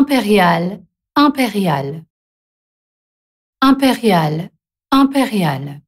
impérial, impérial, impérial, impérial.